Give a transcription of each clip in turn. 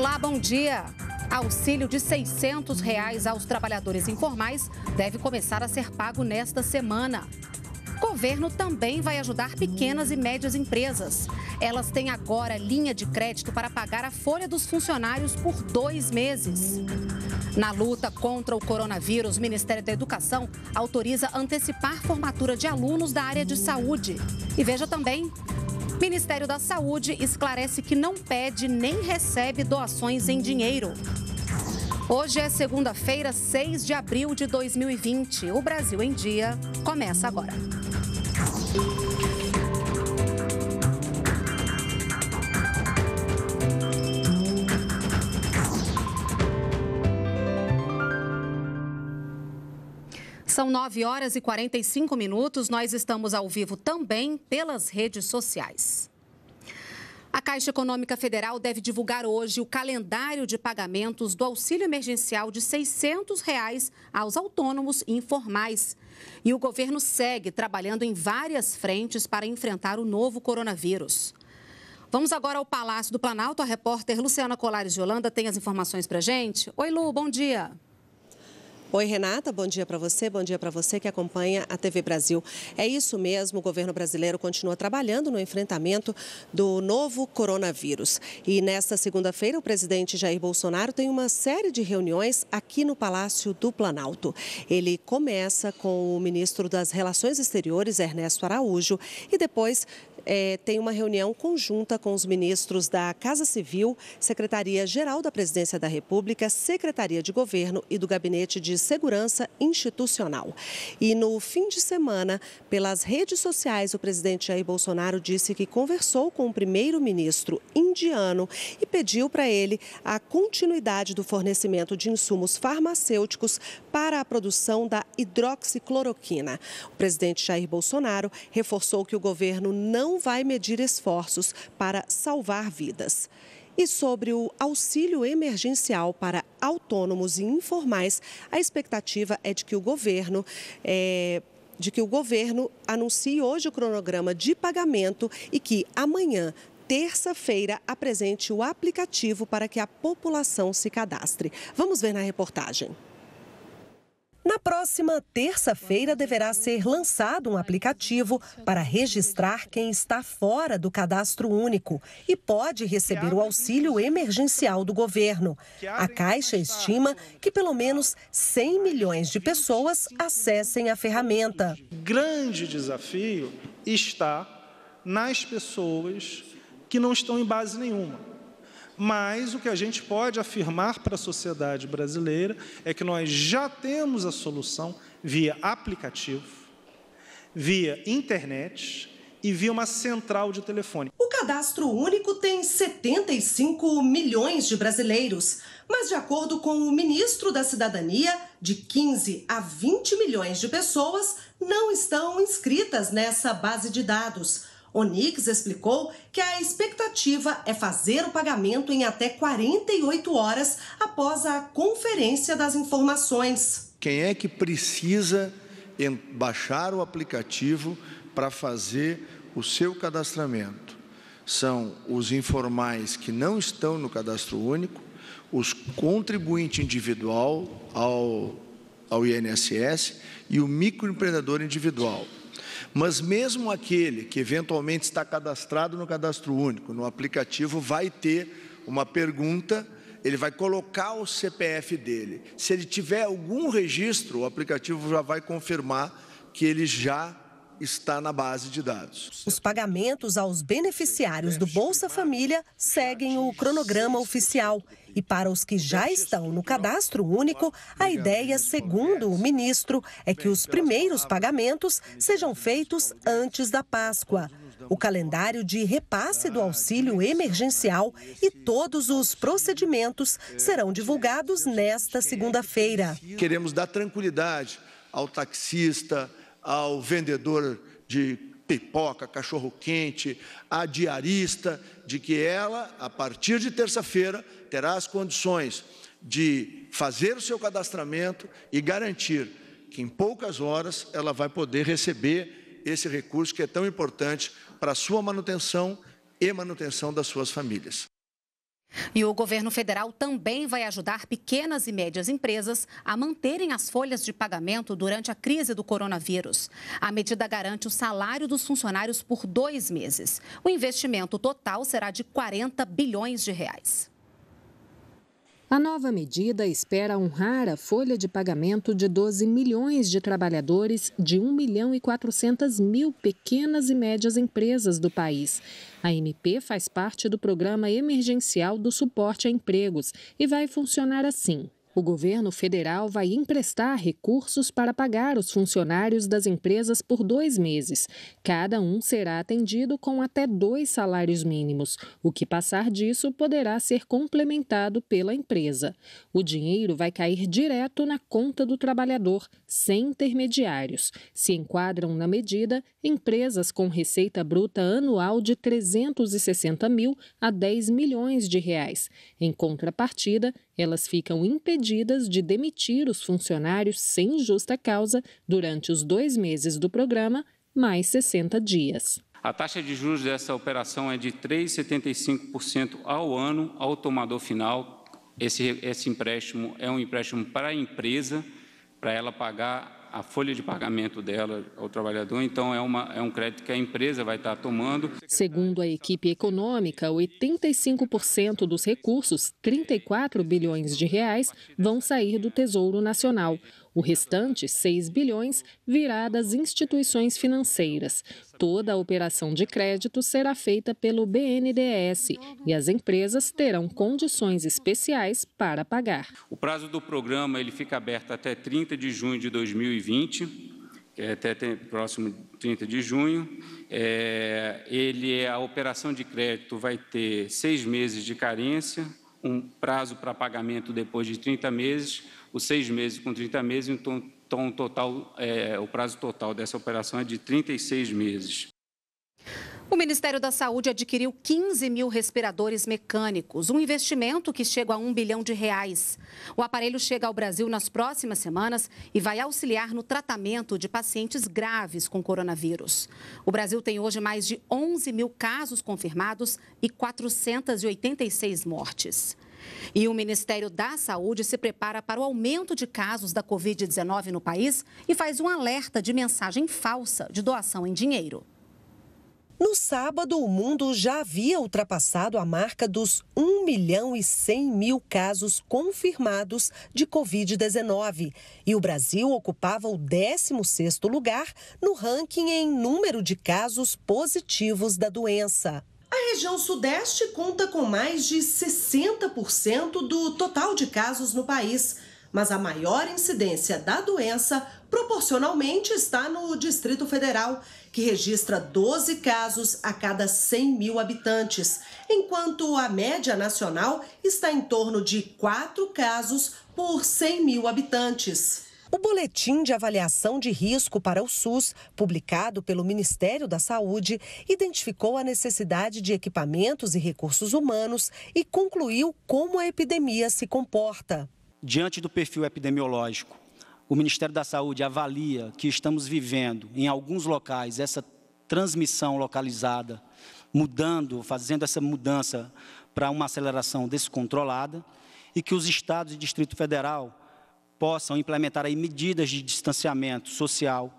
Olá, bom dia. Auxílio de R$ 600 reais aos trabalhadores informais deve começar a ser pago nesta semana. governo também vai ajudar pequenas e médias empresas. Elas têm agora linha de crédito para pagar a folha dos funcionários por dois meses. Na luta contra o coronavírus, o Ministério da Educação autoriza antecipar formatura de alunos da área de saúde. E veja também: Ministério da Saúde esclarece que não pede nem recebe doações em dinheiro. Hoje é segunda-feira, 6 de abril de 2020. O Brasil em Dia começa agora. São 9 horas e 45 minutos. Nós estamos ao vivo também pelas redes sociais. A Caixa Econômica Federal deve divulgar hoje o calendário de pagamentos do auxílio emergencial de R$ 600 reais aos autônomos informais. E o governo segue trabalhando em várias frentes para enfrentar o novo coronavírus. Vamos agora ao Palácio do Planalto. A repórter Luciana Colares de Holanda tem as informações para gente. Oi, Lu, bom dia. Oi, Renata, bom dia para você, bom dia para você que acompanha a TV Brasil. É isso mesmo, o governo brasileiro continua trabalhando no enfrentamento do novo coronavírus. E nesta segunda-feira, o presidente Jair Bolsonaro tem uma série de reuniões aqui no Palácio do Planalto. Ele começa com o ministro das Relações Exteriores, Ernesto Araújo, e depois é, tem uma reunião conjunta com os ministros da Casa Civil, Secretaria-Geral da Presidência da República, Secretaria de Governo e do Gabinete de Segurança Institucional. E no fim de semana, pelas redes sociais, o presidente Jair Bolsonaro disse que conversou com o primeiro-ministro indiano e pediu para ele a continuidade do fornecimento de insumos farmacêuticos para a produção da hidroxicloroquina. O presidente Jair Bolsonaro reforçou que o governo não não vai medir esforços para salvar vidas. E sobre o auxílio emergencial para autônomos e informais, a expectativa é de que o governo. É, de que o governo anuncie hoje o cronograma de pagamento e que amanhã, terça-feira, apresente o aplicativo para que a população se cadastre. Vamos ver na reportagem. Na próxima terça-feira deverá ser lançado um aplicativo para registrar quem está fora do cadastro único e pode receber o auxílio emergencial do governo. A Caixa estima que pelo menos 100 milhões de pessoas acessem a ferramenta. Grande desafio está nas pessoas que não estão em base nenhuma. Mas o que a gente pode afirmar para a sociedade brasileira é que nós já temos a solução via aplicativo, via internet e via uma central de telefone. O cadastro único tem 75 milhões de brasileiros, mas de acordo com o ministro da Cidadania, de 15 a 20 milhões de pessoas não estão inscritas nessa base de dados. Onix explicou que a expectativa é fazer o pagamento em até 48 horas após a conferência das informações. Quem é que precisa baixar o aplicativo para fazer o seu cadastramento? São os informais que não estão no cadastro único, os contribuinte individual ao, ao INSS e o microempreendedor individual. Mas mesmo aquele que eventualmente está cadastrado no cadastro único, no aplicativo, vai ter uma pergunta, ele vai colocar o CPF dele. Se ele tiver algum registro, o aplicativo já vai confirmar que ele já está na base de dados. Os pagamentos aos beneficiários do Bolsa Família seguem o cronograma oficial. E para os que já estão no cadastro único, a ideia, segundo o ministro, é que os primeiros pagamentos sejam feitos antes da Páscoa. O calendário de repasse do auxílio emergencial e todos os procedimentos serão divulgados nesta segunda-feira. Queremos dar tranquilidade ao taxista, ao vendedor de pipoca, cachorro-quente, a diarista, de que ela, a partir de terça-feira, terá as condições de fazer o seu cadastramento e garantir que em poucas horas ela vai poder receber esse recurso que é tão importante para a sua manutenção e manutenção das suas famílias. E o governo federal também vai ajudar pequenas e médias empresas a manterem as folhas de pagamento durante a crise do coronavírus. A medida garante o salário dos funcionários por dois meses. O investimento total será de 40 bilhões de reais. A nova medida espera honrar a folha de pagamento de 12 milhões de trabalhadores de 1 milhão e 400 mil pequenas e médias empresas do país. A MP faz parte do programa emergencial do suporte a empregos e vai funcionar assim o governo federal vai emprestar recursos para pagar os funcionários das empresas por dois meses. Cada um será atendido com até dois salários mínimos. O que passar disso poderá ser complementado pela empresa. O dinheiro vai cair direto na conta do trabalhador, sem intermediários. Se enquadram na medida empresas com receita bruta anual de 360 mil a 10 milhões de reais. Em contrapartida, elas ficam impedidas medidas de demitir os funcionários sem justa causa durante os dois meses do programa, mais 60 dias. A taxa de juros dessa operação é de 3,75% ao ano ao tomador final. Esse, esse empréstimo é um empréstimo para a empresa, para ela pagar a folha de pagamento dela ao trabalhador, então é, uma, é um crédito que a empresa vai estar tomando. Segundo a equipe econômica, 85% dos recursos, 34 bilhões de reais, vão sair do Tesouro Nacional. O restante, 6 bilhões, virá das instituições financeiras. Toda a operação de crédito será feita pelo BNDES e as empresas terão condições especiais para pagar. O prazo do programa ele fica aberto até 30 de junho de 2020 é até próximo 30 de junho. É, ele, é, a operação de crédito vai ter seis meses de carência, um prazo para pagamento depois de 30 meses, os seis meses com 30 meses, então, então o, total, é, o prazo total dessa operação é de 36 meses. O Ministério da Saúde adquiriu 15 mil respiradores mecânicos, um investimento que chega a um bilhão de reais. O aparelho chega ao Brasil nas próximas semanas e vai auxiliar no tratamento de pacientes graves com coronavírus. O Brasil tem hoje mais de 11 mil casos confirmados e 486 mortes. E o Ministério da Saúde se prepara para o aumento de casos da Covid-19 no país e faz um alerta de mensagem falsa de doação em dinheiro. No sábado, o mundo já havia ultrapassado a marca dos 1 milhão e 100 mil casos confirmados de Covid-19 e o Brasil ocupava o 16º lugar no ranking em número de casos positivos da doença. A região Sudeste conta com mais de 60% do total de casos no país, mas a maior incidência da doença proporcionalmente está no Distrito Federal, que registra 12 casos a cada 100 mil habitantes, enquanto a média nacional está em torno de 4 casos por 100 mil habitantes. O Boletim de Avaliação de Risco para o SUS, publicado pelo Ministério da Saúde, identificou a necessidade de equipamentos e recursos humanos e concluiu como a epidemia se comporta. Diante do perfil epidemiológico, o Ministério da Saúde avalia que estamos vivendo, em alguns locais, essa transmissão localizada, mudando, fazendo essa mudança para uma aceleração descontrolada, e que os estados e Distrito Federal possam implementar aí medidas de distanciamento social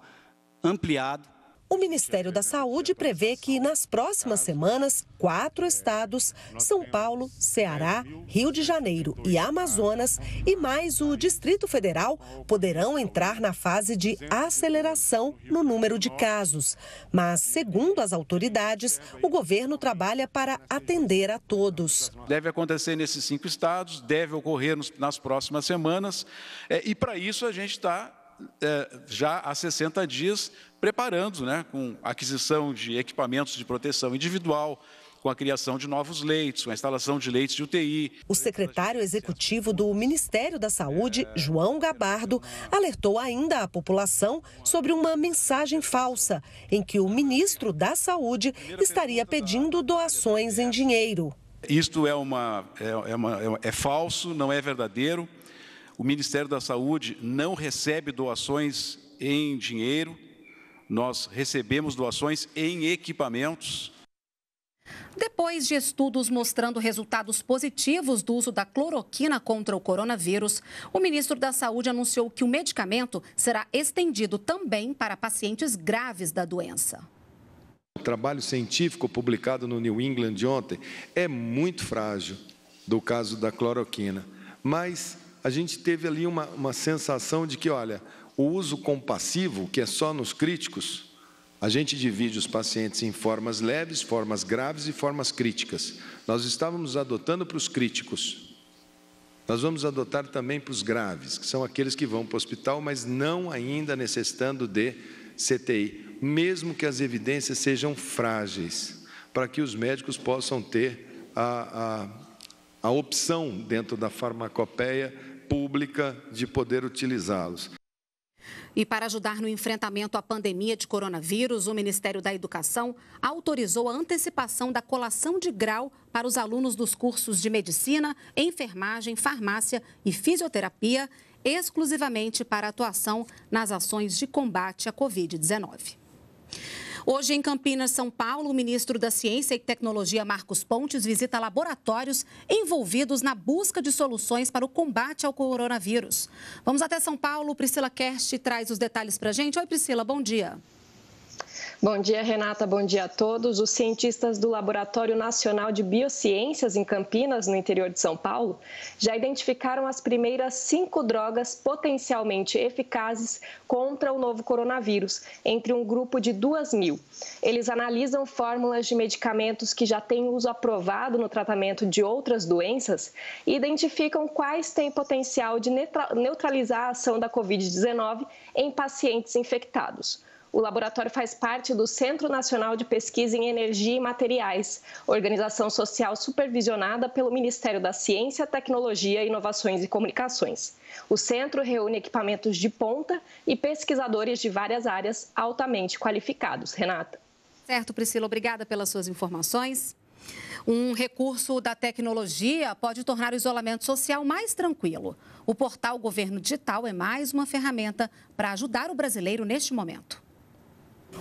ampliado, o Ministério da Saúde prevê que nas próximas semanas, quatro estados, São Paulo, Ceará, Rio de Janeiro e Amazonas, e mais o Distrito Federal, poderão entrar na fase de aceleração no número de casos. Mas, segundo as autoridades, o governo trabalha para atender a todos. Deve acontecer nesses cinco estados, deve ocorrer nas próximas semanas, é, e para isso a gente está é, já há 60 dias preparando, né, com aquisição de equipamentos de proteção individual, com a criação de novos leitos, com a instalação de leitos de UTI. O secretário executivo do Ministério da Saúde, João Gabardo, alertou ainda a população sobre uma mensagem falsa em que o ministro da Saúde estaria pedindo doações em dinheiro. Isto é, uma, é, é uma, é, é falso, não é verdadeiro. O Ministério da Saúde não recebe doações em dinheiro nós recebemos doações em equipamentos. Depois de estudos mostrando resultados positivos do uso da cloroquina contra o coronavírus, o ministro da Saúde anunciou que o medicamento será estendido também para pacientes graves da doença. O trabalho científico publicado no New England ontem é muito frágil do caso da cloroquina, mas a gente teve ali uma, uma sensação de que, olha, o uso compassivo, que é só nos críticos, a gente divide os pacientes em formas leves, formas graves e formas críticas. Nós estávamos adotando para os críticos. Nós vamos adotar também para os graves, que são aqueles que vão para o hospital, mas não ainda necessitando de CTI, mesmo que as evidências sejam frágeis, para que os médicos possam ter a, a, a opção dentro da farmacopeia pública de poder utilizá-los. E para ajudar no enfrentamento à pandemia de coronavírus, o Ministério da Educação autorizou a antecipação da colação de grau para os alunos dos cursos de medicina, enfermagem, farmácia e fisioterapia, exclusivamente para atuação nas ações de combate à Covid-19. Hoje, em Campinas, São Paulo, o ministro da Ciência e Tecnologia, Marcos Pontes, visita laboratórios envolvidos na busca de soluções para o combate ao coronavírus. Vamos até São Paulo. Priscila Kerst traz os detalhes para a gente. Oi, Priscila, bom dia. Bom dia, Renata. Bom dia a todos. Os cientistas do Laboratório Nacional de Biociências em Campinas, no interior de São Paulo, já identificaram as primeiras cinco drogas potencialmente eficazes contra o novo coronavírus, entre um grupo de duas mil. Eles analisam fórmulas de medicamentos que já têm uso aprovado no tratamento de outras doenças e identificam quais têm potencial de neutralizar a ação da Covid-19 em pacientes infectados. O laboratório faz parte do Centro Nacional de Pesquisa em Energia e Materiais, organização social supervisionada pelo Ministério da Ciência, Tecnologia, Inovações e Comunicações. O centro reúne equipamentos de ponta e pesquisadores de várias áreas altamente qualificados. Renata. Certo, Priscila, obrigada pelas suas informações. Um recurso da tecnologia pode tornar o isolamento social mais tranquilo. O portal Governo Digital é mais uma ferramenta para ajudar o brasileiro neste momento.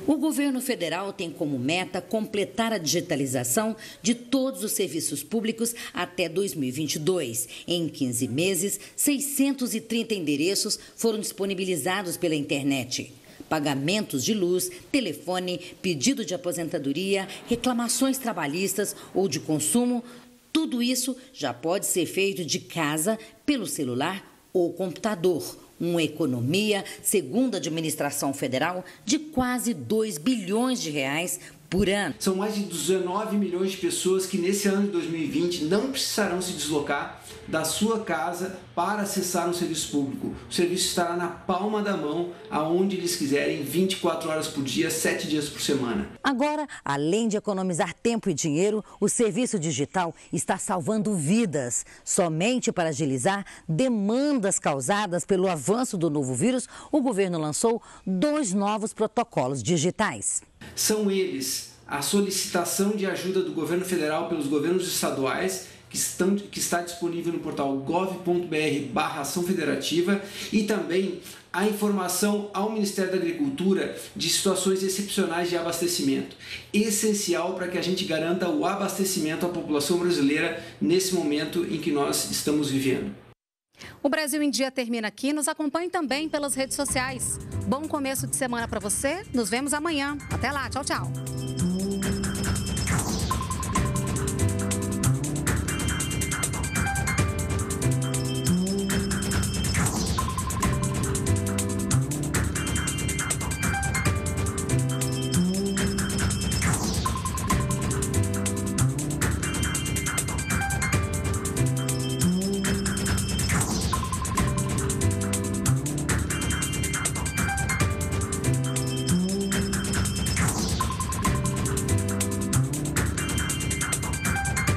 O governo federal tem como meta completar a digitalização de todos os serviços públicos até 2022. Em 15 meses, 630 endereços foram disponibilizados pela internet. Pagamentos de luz, telefone, pedido de aposentadoria, reclamações trabalhistas ou de consumo, tudo isso já pode ser feito de casa, pelo celular ou computador uma economia, segundo a administração federal, de quase 2 bilhões de reais por ano. São mais de 19 milhões de pessoas que nesse ano de 2020 não precisarão se deslocar da sua casa para acessar um serviço público. O serviço estará na palma da mão, aonde eles quiserem, 24 horas por dia, 7 dias por semana. Agora, além de economizar tempo e dinheiro, o serviço digital está salvando vidas, somente para agilizar demandas causadas pelo avanço do novo vírus, o governo lançou dois novos protocolos digitais. São eles a solicitação de ajuda do governo federal pelos governos estaduais que, estão, que, está disponível no portal gov.br açãofederativa ação federativa e também a informação ao Ministério da Agricultura de situações excepcionais de abastecimento. Essencial para que a gente garanta o abastecimento à população brasileira nesse momento em que nós estamos vivendo. O Brasil em Dia termina aqui. Nos acompanhe também pelas redes sociais. Bom começo de semana para você. Nos vemos amanhã. Até lá. Tchau, tchau.